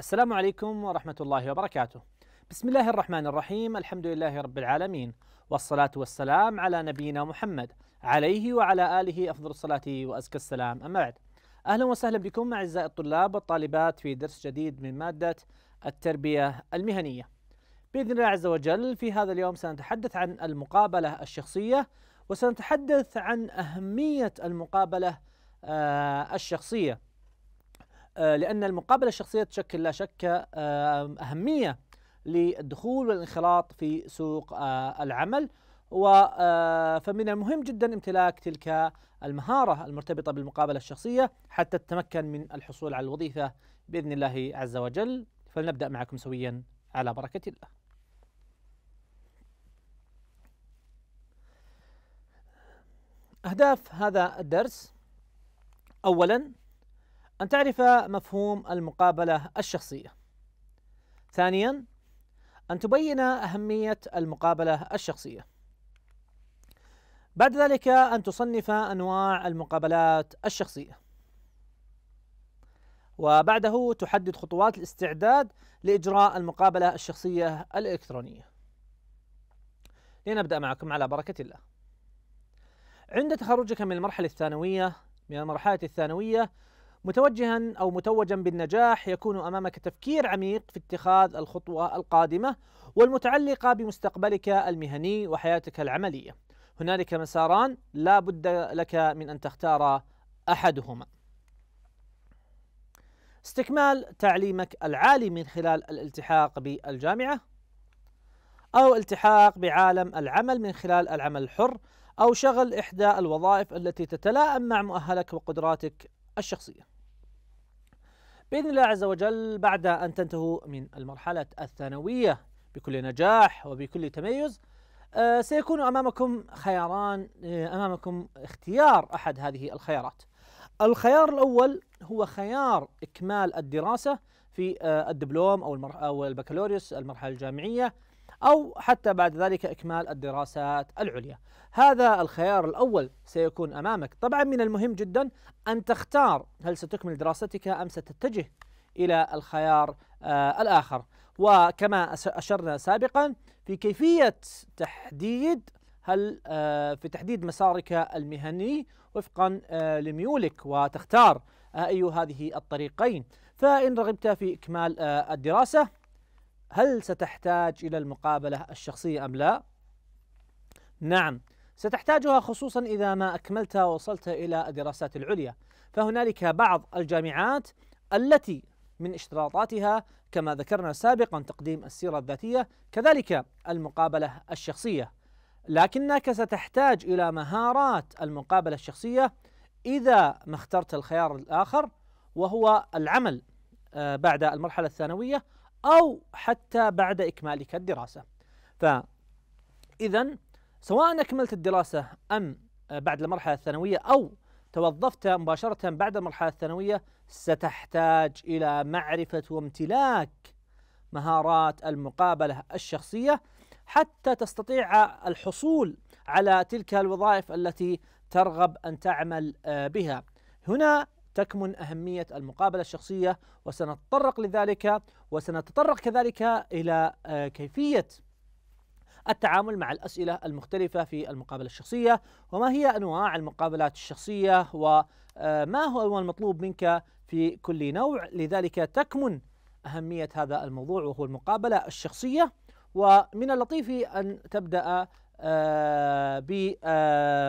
السلام عليكم ورحمة الله وبركاته. بسم الله الرحمن الرحيم، الحمد لله رب العالمين، والصلاة والسلام على نبينا محمد، عليه وعلى آله أفضل الصلاة وأزكى السلام، أما بعد. أهلا وسهلا بكم أعزائي الطلاب والطالبات في درس جديد من مادة التربية المهنية. بإذن الله عز وجل في هذا اليوم سنتحدث عن المقابلة الشخصية، وسنتحدث عن أهمية المقابلة آه، الشخصية. آه، لأن المقابلة الشخصية تشكل لا شك آه، أهمية للدخول والانخراط في سوق آه، العمل فمن المهم جدا امتلاك تلك المهارة المرتبطة بالمقابلة الشخصية حتى تتمكن من الحصول على الوظيفة بإذن الله عز وجل فلنبدأ معكم سويا على بركة الله أهداف هذا الدرس أولا أن تعرف مفهوم المقابلة الشخصية. ثانيا أن تبين أهمية المقابلة الشخصية. بعد ذلك أن تصنف أنواع المقابلات الشخصية. وبعده تحدد خطوات الاستعداد لإجراء المقابلة الشخصية الإلكترونية. لنبدأ معكم على بركة الله. عند تخرجك من المرحلة الثانوية من المرحلة الثانوية متوجها او متوجا بالنجاح يكون امامك تفكير عميق في اتخاذ الخطوه القادمه والمتعلقه بمستقبلك المهني وحياتك العمليه. هنالك مساران لا بد لك من ان تختار احدهما. استكمال تعليمك العالي من خلال الالتحاق بالجامعه او التحاق بعالم العمل من خلال العمل الحر او شغل احدى الوظائف التي تتلائم مع مؤهلك وقدراتك الشخصيه باذن الله عز وجل بعد ان تنتهوا من المرحله الثانويه بكل نجاح وبكل تميز آه، سيكون امامكم خياران آه، امامكم اختيار احد هذه الخيارات. الخيار الاول هو خيار اكمال الدراسه في آه، الدبلوم او او البكالوريوس المرحله الجامعيه أو حتى بعد ذلك إكمال الدراسات العليا هذا الخيار الأول سيكون أمامك طبعا من المهم جدا أن تختار هل ستكمل دراستك أم ستتجه إلى الخيار آه الآخر وكما أشرنا سابقا في كيفية تحديد هل آه في تحديد مسارك المهني وفقا آه لميولك وتختار آه، أي هذه الطريقين فإن رغبت في إكمال آه، الدراسة هل ستحتاج إلى المقابلة الشخصية أم لا؟ نعم ستحتاجها خصوصا إذا ما أكملت ووصلت إلى الدراسات العليا فهنالك بعض الجامعات التي من اشتراطاتها كما ذكرنا سابقا تقديم السيرة الذاتية كذلك المقابلة الشخصية لكنك ستحتاج إلى مهارات المقابلة الشخصية إذا ما اخترت الخيار الآخر وهو العمل آه، بعد المرحلة الثانوية أو حتى بعد إكمالك الدراسة فإذا سواء أكملت الدراسة أم آه، بعد المرحلة الثانوية أو توظفت مباشرة بعد المرحلة الثانوية ستحتاج إلى معرفة وامتلاك مهارات المقابلة الشخصية حتى تستطيع الحصول على تلك الوظائف التي ترغب أن تعمل آه، بها هنا تكمن أهمية المقابلة الشخصية وسنتطرق لذلك وسنتطرق كذلك إلى آه، كيفية التعامل مع الأسئلة المختلفة في المقابلة الشخصية وما هي أنواع المقابلات الشخصية وما آه، هو المطلوب منك في كل نوع لذلك تكمن أهمية هذا الموضوع وهو المقابلة الشخصية ومن اللطيف أن تبدأ آه،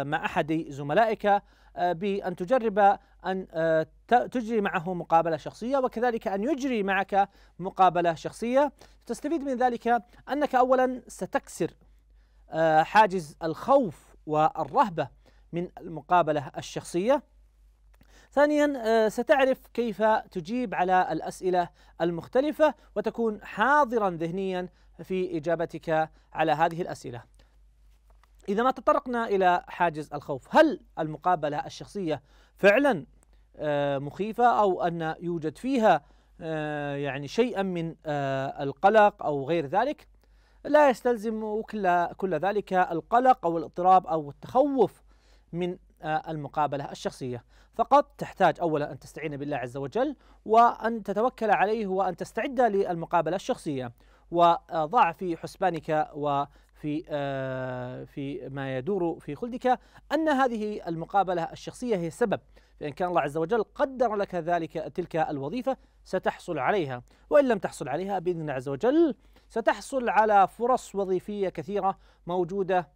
مع أحد زملائك آه، بأن تجرب أن آه، تجري معه مقابلة شخصية وكذلك أن يجري معك مقابلة شخصية تستفيد من ذلك أنك أولا ستكسر آه، حاجز الخوف والرهبة من المقابلة الشخصية ثانيا ستعرف كيف تجيب على الاسئله المختلفه وتكون حاضرا ذهنيا في اجابتك على هذه الاسئله. إذا ما تطرقنا إلى حاجز الخوف هل المقابلة الشخصية فعلا آه، مخيفة أو أن يوجد فيها آه، يعني شيئا من آه، القلق أو غير ذلك لا يستلزم كل كل ذلك القلق أو الاضطراب أو التخوف من المقابلة الشخصية فقط تحتاج أولا أن تستعين بالله عز وجل وأن تتوكل عليه وأن تستعد للمقابلة الشخصية وضع في حسبانك و في آه، في ما يدور في خلدك ان هذه المقابله الشخصيه هي السبب فان كان الله عز وجل قدر لك ذلك تلك الوظيفه ستحصل عليها وان لم تحصل عليها باذن الله عز وجل ستحصل على فرص وظيفيه كثيره موجوده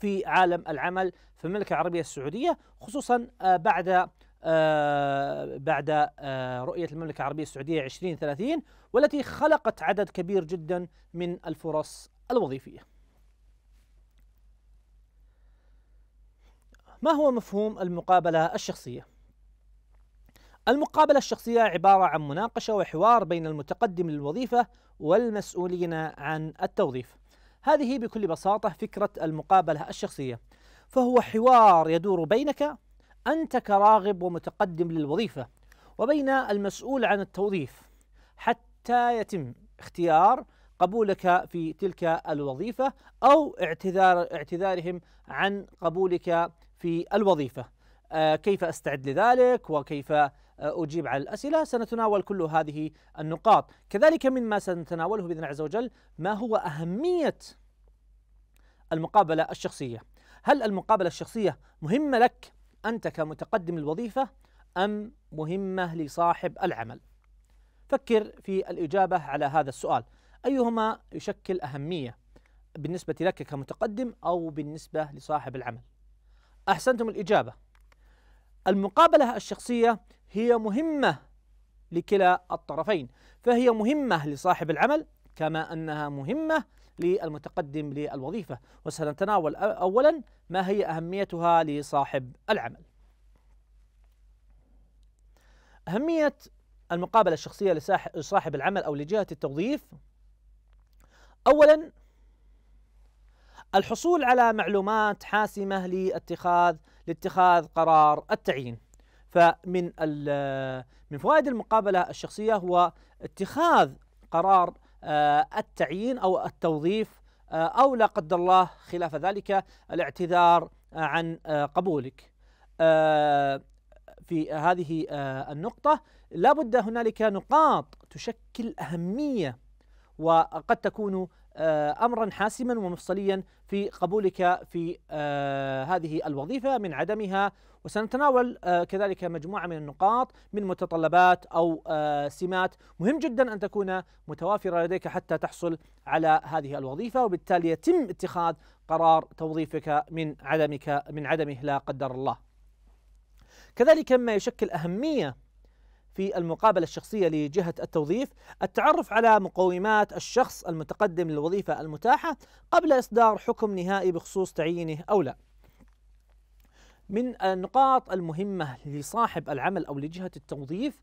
في عالم العمل في المملكه العربيه السعوديه خصوصا آه، بعد آه بعد آه رؤية المملكة العربية السعودية 2030 والتي خلقت عدد كبير جدا من الفرص الوظيفية ما هو مفهوم المقابلة الشخصية؟ المقابلة الشخصية عبارة عن مناقشة وحوار بين المتقدم للوظيفة والمسؤولين عن التوظيف. هذه بكل بساطة فكرة المقابلة الشخصية، فهو حوار يدور بينك أنت كراغب ومتقدم للوظيفة، وبين المسؤول عن التوظيف، حتى يتم اختيار قبولك في تلك الوظيفة أو اعتذار اعتذارهم عن قبولك في الوظيفة آه، كيف أستعد لذلك وكيف آه، أجيب على الأسئلة سنتناول كل هذه النقاط كذلك مما سنتناوله بإذن الله عز وجل ما هو أهمية المقابلة الشخصية هل المقابلة الشخصية مهمة لك أنت كمتقدم الوظيفة أم مهمة لصاحب العمل فكر في الإجابة على هذا السؤال أيهما يشكل أهمية بالنسبة لك كمتقدم أو بالنسبة لصاحب العمل أحسنتم الإجابة المقابلة الشخصية هي مهمة لكلا الطرفين فهي مهمة لصاحب العمل كما أنها مهمة للمتقدم للوظيفة وسنتناول أولا ما هي أهميتها لصاحب العمل أهمية المقابلة الشخصية لصاحب العمل أو لجهة التوظيف أولا الحصول على معلومات حاسمة لاتخاذ لاتخاذ قرار التعيين فمن من فوائد المقابلة الشخصية هو اتخاذ قرار آه، التعيين أو التوظيف آه، أو لا قدر الله خلاف ذلك الاعتذار آه، عن قبولك في هذه النقطة لابد هنالك نقاط تشكل أهمية وقد تكون آه، امرا حاسما ومفصليا في قبولك في آه، هذه الوظيفه من عدمها وسنتناول آه، كذلك مجموعه من النقاط من متطلبات او سمات مهم جدا ان تكون متوافره لديك حتى تحصل على هذه الوظيفه وبالتالي يتم اتخاذ قرار توظيفك من عدمك من عدمه لا قدر الله. كذلك ما يشكل اهميه في المقابلة الشخصية لجهة التوظيف التعرف على مقومات الشخص المتقدم للوظيفة المتاحة قبل إصدار حكم نهائي بخصوص تعيينه أو لا من النقاط المهمة لصاحب العمل أو لجهة التوظيف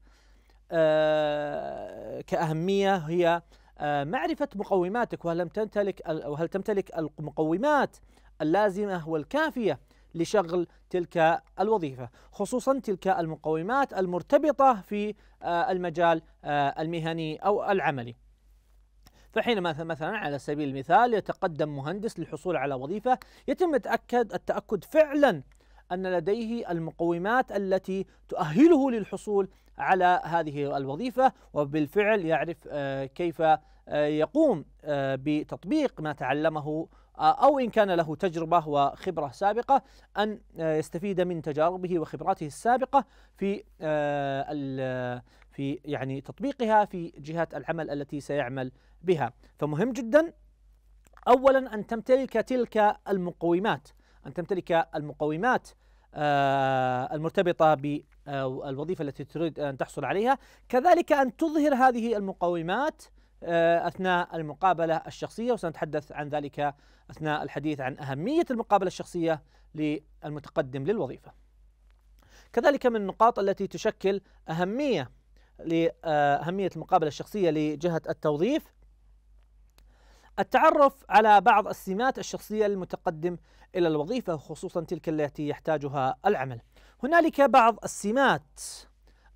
آه، كأهمية هي آه، معرفة مقوماتك وهل تمتلك وهل تمتلك المقومات اللازمة والكافية لشغل تلك الوظيفة خصوصا تلك المقومات المرتبطة في آه، المجال آه، المهني أو العملي فحينما مثلا على سبيل المثال يتقدم مهندس للحصول على وظيفة يتم التأكد, التأكد فعلا أن لديه المقومات التي تؤهله للحصول على هذه الوظيفة وبالفعل يعرف آه، كيف يقوم بتطبيق ما تعلمه آه، أو إن كان له تجربة وخبرة سابقة أن آه، يستفيد من تجاربه وخبراته السابقة في آه، في يعني تطبيقها في جهات العمل التي سيعمل بها فمهم جدا أولا أن تمتلك تلك المقومات أن تمتلك المقومات المرتبطة بالوظيفة التي تريد أن تحصل عليها كذلك أن تظهر هذه المقومات آه، اثناء المقابله الشخصيه وسنتحدث عن ذلك اثناء الحديث عن اهميه المقابله الشخصيه للمتقدم للوظيفه. كذلك من النقاط التي تشكل اهميه لاهميه آه، المقابله الشخصيه لجهه التوظيف التعرف على بعض السمات الشخصيه للمتقدم الى الوظيفه خصوصا تلك التي يحتاجها العمل. هنالك بعض السمات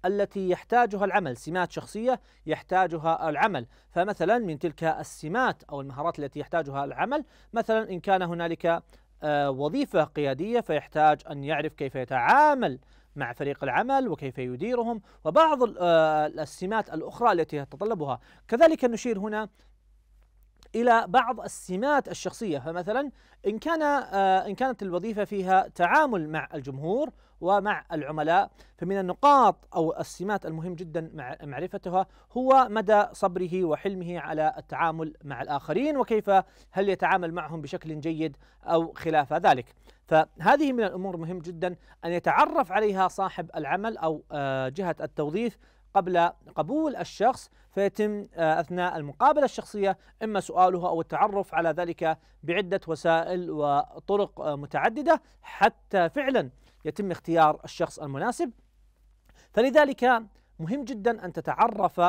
التي يحتاجها العمل سمات شخصية يحتاجها العمل فمثلا من تلك السمات أو المهارات التي يحتاجها العمل مثلا إن كان هنالك آه، وظيفة قيادية فيحتاج أن يعرف كيف يتعامل مع فريق العمل وكيف يديرهم وبعض آه، السمات الأخرى التي يتطلبها كذلك نشير هنا الى بعض السمات الشخصيه فمثلا ان كان آه، ان كانت الوظيفه فيها تعامل مع الجمهور ومع العملاء فمن النقاط او السمات المهم جدا مع معرفتها هو مدى صبره وحلمه على التعامل مع الاخرين وكيف هل يتعامل معهم بشكل جيد او خلاف ذلك. فهذه من الامور مهم جدا ان يتعرف عليها صاحب العمل او آه، جهه التوظيف قبل قبول الشخص فيتم آه، أثناء المقابلة الشخصية إما سؤاله أو التعرف على ذلك بعدة وسائل وطرق آه، متعددة حتى فعلا يتم اختيار الشخص المناسب فلذلك مهم جدا أن تتعرف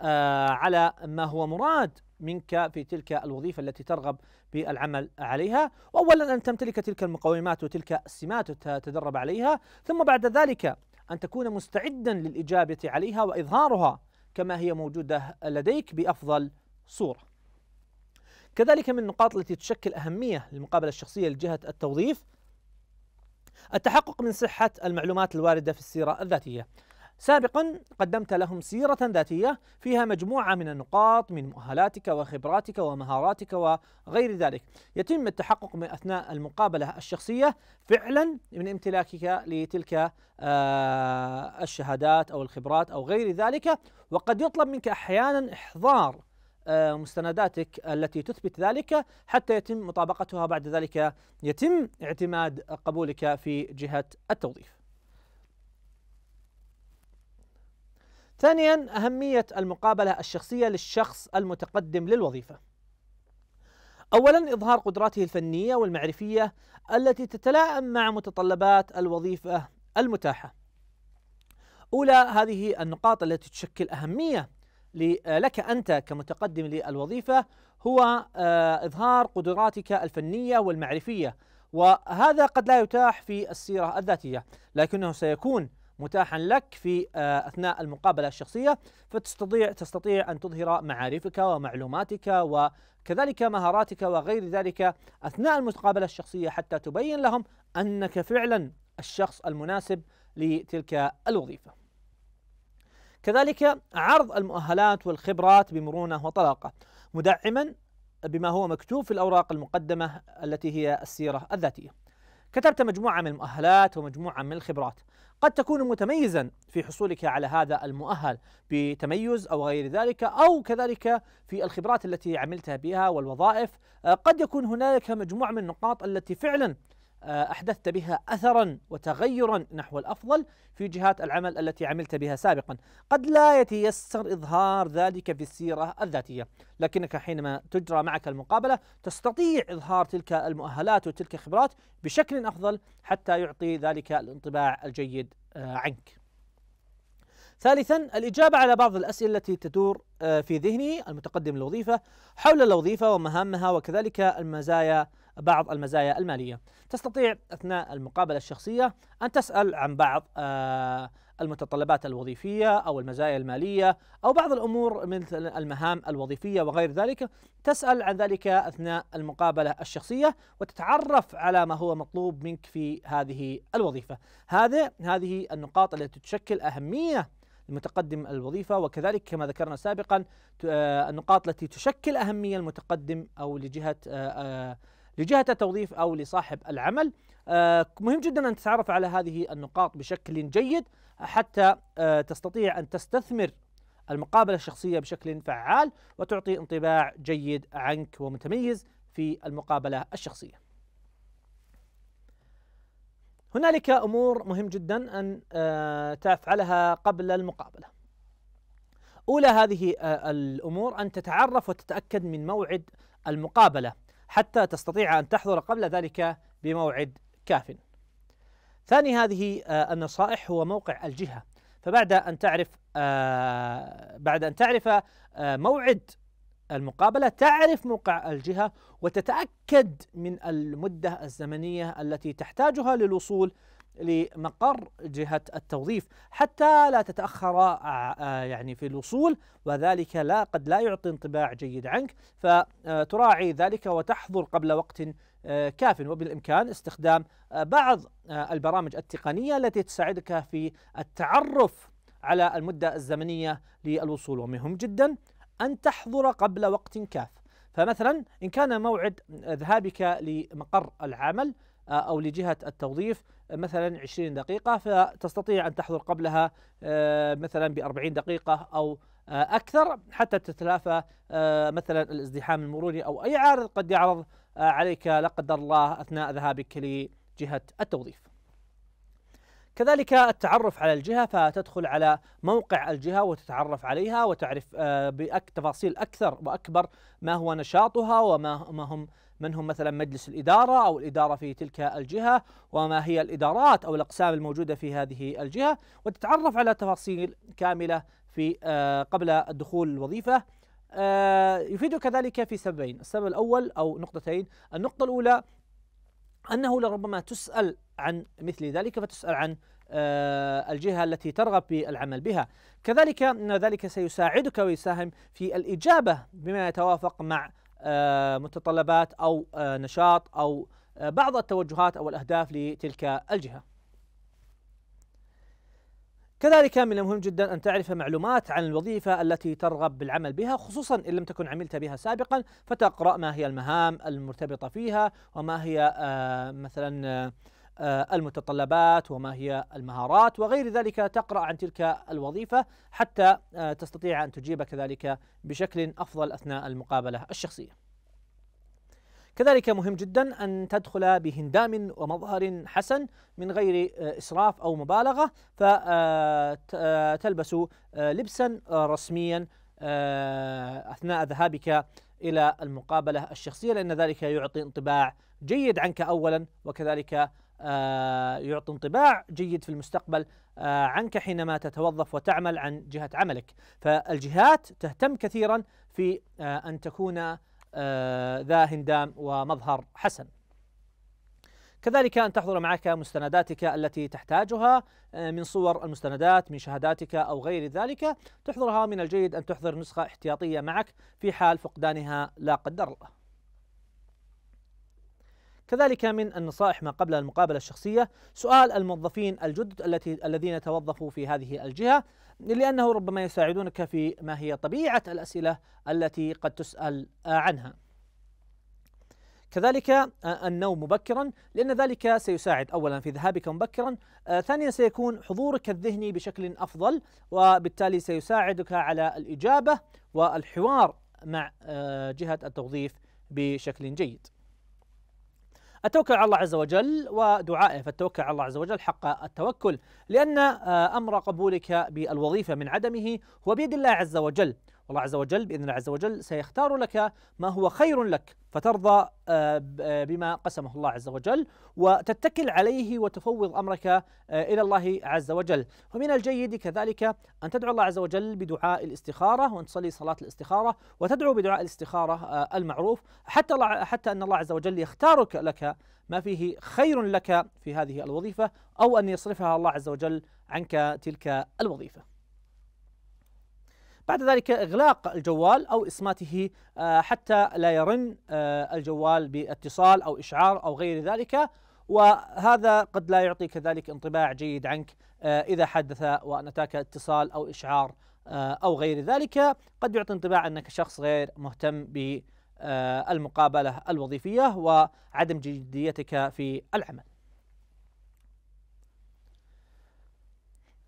آه، على ما هو مراد منك في تلك الوظيفة التي ترغب بالعمل عليها وأولا أن تمتلك تلك المقومات وتلك السمات وتتدرب عليها ثم بعد ذلك أن تكون مستعدا للإجابة عليها وإظهارها كما هي موجودة لديك بأفضل صورة كذلك من النقاط التي تشكل أهمية للمقابلة الشخصية لجهة التوظيف التحقق من صحة المعلومات الواردة في السيرة الذاتية سابقا قدمت لهم سيرة ذاتية فيها مجموعة من النقاط من مؤهلاتك وخبراتك ومهاراتك وغير ذلك يتم التحقق من أثناء المقابلة الشخصية فعلا من امتلاكك لتلك آه، الشهادات أو الخبرات أو غير ذلك وقد يطلب منك أحيانا إحضار آه، مستنداتك التي تثبت ذلك حتى يتم مطابقتها بعد ذلك يتم اعتماد قبولك في جهة التوظيف ثانيا أهمية المقابلة الشخصية للشخص المتقدم للوظيفة أولا إظهار قدراته الفنية والمعرفية التي تتلائم مع متطلبات الوظيفة المتاحة أولى هذه النقاط التي تشكل أهمية لك أنت كمتقدم للوظيفة هو آه، إظهار قدراتك الفنية والمعرفية وهذا قد لا يتاح في السيرة الذاتية لكنه سيكون متاحا لك في آه، اثناء المقابله الشخصيه فتستطيع تستطيع ان تظهر معارفك ومعلوماتك وكذلك مهاراتك وغير ذلك اثناء المقابله الشخصيه حتى تبين لهم انك فعلا الشخص المناسب لتلك الوظيفه. كذلك عرض المؤهلات والخبرات بمرونه وطلاقه مدعما بما هو مكتوب في الاوراق المقدمه التي هي السيره الذاتيه. كتبت مجموعه من المؤهلات ومجموعه من الخبرات قد تكون متميزا في حصولك على هذا المؤهل بتميز او غير ذلك او كذلك في الخبرات التي عملت بها والوظائف آه، قد يكون هنالك مجموعه من النقاط التي فعلا آه، احدثت بها اثرا وتغيرا نحو الافضل في جهات العمل التي عملت بها سابقا، قد لا يتيسر اظهار ذلك في السيره الذاتيه، لكنك حينما تجرى معك المقابله تستطيع اظهار تلك المؤهلات وتلك الخبرات بشكل افضل حتى يعطي ذلك الانطباع الجيد آه، عنك. ثالثا الإجابة على بعض الأسئلة التي تدور آه، في ذهنه المتقدم للوظيفة حول الوظيفة ومهامها وكذلك المزايا بعض المزايا المالية تستطيع أثناء المقابلة الشخصية أن تسأل عن بعض آه، المتطلبات الوظيفية أو المزايا المالية أو بعض الأمور مثل المهام الوظيفية وغير ذلك تسأل عن ذلك أثناء المقابلة الشخصية وتتعرف على ما هو مطلوب منك في هذه الوظيفة هذه, هذه النقاط التي تشكل أهمية لمتقدم الوظيفة وكذلك كما ذكرنا سابقا آه، النقاط التي تشكل أهمية المتقدم أو لجهة آه، لجهة التوظيف أو لصاحب العمل آه، مهم جدا أن تتعرف على هذه النقاط بشكل جيد حتى آه، تستطيع أن تستثمر المقابلة الشخصية بشكل فعال وتعطي انطباع جيد عنك ومتميز في المقابلة الشخصية هنالك امور مهم جدا ان آه، تفعلها قبل المقابله. اولى هذه الامور ان تتعرف وتتاكد من موعد المقابله حتى تستطيع أن تحضر قبل ذلك بموعد كاف ثاني هذه آه، النصائح هو موقع الجهة فبعد أن تعرف آه، بعد أن تعرف آه، موعد المقابلة تعرف موقع الجهة وتتأكد من المدة الزمنية التي تحتاجها للوصول لمقر جهة التوظيف حتى لا تتأخر آه، آه، يعني في الوصول وذلك لا قد لا يعطي انطباع جيد عنك فتراعي ذلك وتحضر قبل وقت آه، كاف وبالإمكان استخدام بعض البرامج التقنية التي تساعدك في التعرف على المدة الزمنية للوصول ومهم جدا أن تحضر قبل وقت كاف فمثلا إن كان موعد ذهابك لمقر العمل آه، أو لجهة التوظيف آه، مثلا 20 دقيقة فتستطيع أن تحضر قبلها آه، مثلا ب 40 دقيقة أو أكثر حتى تتلافى مثلا الازدحام المروري أو أي عارض قد يعرض عليك لا قدر الله أثناء ذهابك لجهة التوظيف كذلك التعرف على الجهة فتدخل على موقع الجهة وتتعرف عليها وتعرف بتفاصيل أكثر وأكبر ما هو نشاطها وما ما هم من هم مثلا مجلس الإدارة أو الإدارة في تلك الجهة وما هي الإدارات أو الأقسام الموجودة في هذه الجهة وتتعرف على تفاصيل كاملة في آه، قبل الدخول الوظيفة آه، يفيدك كذلك في سببين السبب الأول أو نقطتين النقطة الأولى أنه لربما تسأل عن مثل ذلك فتسأل عن آه، الجهة التي ترغب بالعمل بها كذلك أن ذلك سيساعدك ويساهم في الإجابة بما يتوافق مع آه، متطلبات أو آه، نشاط أو آه، بعض التوجهات أو الأهداف لتلك الجهة كذلك من المهم جدا أن تعرف معلومات عن الوظيفة التي ترغب بالعمل بها خصوصا إن لم تكن عملت بها سابقا فتقرأ ما هي المهام المرتبطة فيها وما هي مثلا آه، المتطلبات وما هي المهارات وغير ذلك تقرأ عن تلك الوظيفة حتى آه، تستطيع أن تجيب كذلك بشكل أفضل أثناء المقابلة الشخصية كذلك مهم جدا أن تدخل بهندام ومظهر حسن من غير آه، إسراف أو مبالغة فتلبس لبسا رسميا أثناء ذهابك إلى المقابلة الشخصية لأن ذلك يعطي انطباع جيد عنك أولا وكذلك آه، يعطي انطباع جيد في المستقبل آه، عنك حينما تتوظف وتعمل عن جهة عملك فالجهات تهتم كثيرا في آه، أن تكون ذا هندام ومظهر حسن كذلك أن تحضر معك مستنداتك التي تحتاجها من صور المستندات من شهاداتك أو غير ذلك تحضرها من الجيد أن تحضر نسخة احتياطية معك في حال فقدانها لا قدر الله كذلك من النصائح ما قبل المقابلة الشخصية سؤال الموظفين الجدد التي الذين توظفوا في هذه الجهة لأنه ربما يساعدونك في ما هي طبيعة الأسئلة التي قد تسأل عنها. كذلك آه، النوم مبكرا لأن ذلك سيساعد أولا في ذهابك مبكرا آه، ثانيا سيكون حضورك الذهني بشكل أفضل وبالتالي سيساعدك على الإجابة والحوار مع آه، جهة التوظيف بشكل جيد التوكل على الله عز وجل ودعائه فالتوكل على الله عز وجل حق التوكل لأن آه، أمر قبولك بالوظيفة من عدمه هو بيد الله عز وجل والله عز وجل بإذن الله عز وجل سيختار لك ما هو خير لك فترضى آه، آه، بما قسمه الله عز وجل وتتكل عليه وتفوض أمرك آه، إلى الله عز وجل ومن الجيد كذلك أن تدعو الله عز وجل بدعاء الاستخارة وأن تصلي صلاة الاستخارة وتدعو بدعاء الاستخارة المعروف حتى, حتى أن الله عز وجل يختارك لك ما فيه خير لك في هذه الوظيفة أو أن يصرفها الله عز وجل عنك تلك الوظيفة بعد ذلك إغلاق الجوال أو إصماته آه، حتى لا يرن آه، الجوال باتصال أو إشعار أو غير ذلك وهذا قد لا يعطي كذلك انطباع جيد عنك آه، إذا حدث وأن أتاك اتصال أو إشعار أو غير ذلك قد يعطي انطباع أنك شخص غير مهتم بالمقابله الوظيفية وعدم جديتك في العمل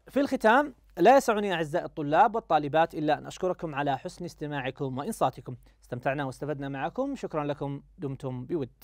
في الختام لا يسعني أعزائي الطلاب والطالبات إلا أن أشكركم على حسن استماعكم وإنصاتكم استمتعنا واستفدنا معكم شكرا لكم دمتم بود